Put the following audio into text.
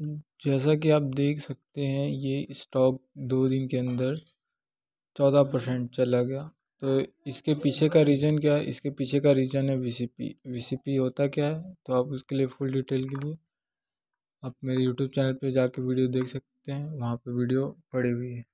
जैसा कि आप देख सकते हैं ये स्टॉक दो दिन के अंदर चौदह परसेंट चला गया तो इसके पीछे का रीज़न क्या है इसके पीछे का रीज़न है वीसीपी वीसीपी होता क्या है तो आप उसके लिए फुल डिटेल के लिए आप मेरे यूट्यूब चैनल पर जाके वीडियो देख सकते हैं वहाँ पर वीडियो पड़ी हुई है